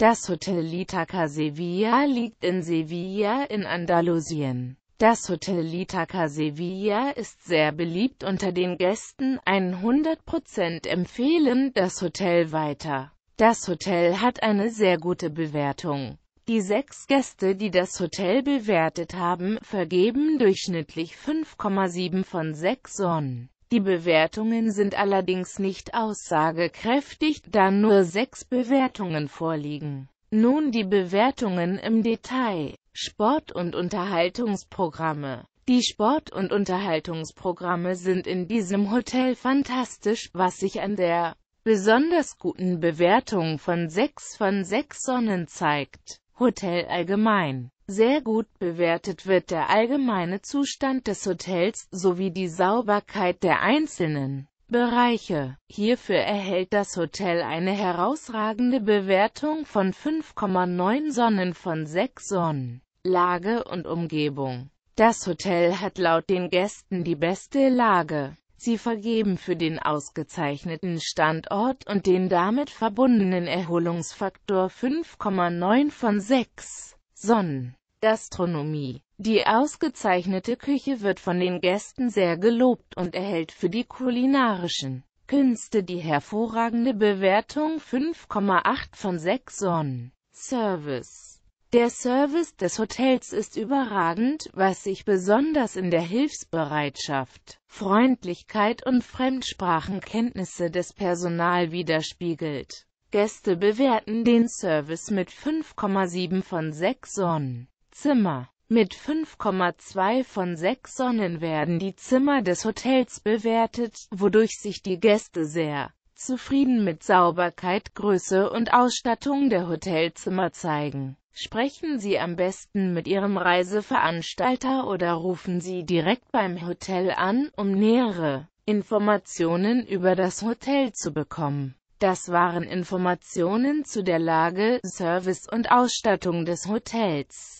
Das Hotel Litaca Sevilla liegt in Sevilla in Andalusien. Das Hotel Litaca Sevilla ist sehr beliebt unter den Gästen, 100% empfehlen das Hotel weiter. Das Hotel hat eine sehr gute Bewertung. Die sechs Gäste, die das Hotel bewertet haben, vergeben durchschnittlich 5,7 von 6 Sonnen. Die Bewertungen sind allerdings nicht aussagekräftig, da nur sechs Bewertungen vorliegen. Nun die Bewertungen im Detail. Sport- und Unterhaltungsprogramme Die Sport- und Unterhaltungsprogramme sind in diesem Hotel fantastisch, was sich an der besonders guten Bewertung von 6 von 6 Sonnen zeigt. Hotel allgemein sehr gut bewertet wird der allgemeine Zustand des Hotels sowie die Sauberkeit der einzelnen Bereiche. Hierfür erhält das Hotel eine herausragende Bewertung von 5,9 Sonnen von 6 Sonnen. Lage und Umgebung. Das Hotel hat laut den Gästen die beste Lage. Sie vergeben für den ausgezeichneten Standort und den damit verbundenen Erholungsfaktor 5,9 von 6 Sonnen. Gastronomie Die ausgezeichnete Küche wird von den Gästen sehr gelobt und erhält für die kulinarischen Künste die hervorragende Bewertung 5,8 von 6 Sonnen. Service Der Service des Hotels ist überragend, was sich besonders in der Hilfsbereitschaft, Freundlichkeit und Fremdsprachenkenntnisse des Personal widerspiegelt. Gäste bewerten den Service mit 5,7 von 6 Sonnen. Zimmer. Mit 5,2 von 6 Sonnen werden die Zimmer des Hotels bewertet, wodurch sich die Gäste sehr zufrieden mit Sauberkeit, Größe und Ausstattung der Hotelzimmer zeigen. Sprechen Sie am besten mit Ihrem Reiseveranstalter oder rufen Sie direkt beim Hotel an, um nähere Informationen über das Hotel zu bekommen. Das waren Informationen zu der Lage, Service und Ausstattung des Hotels.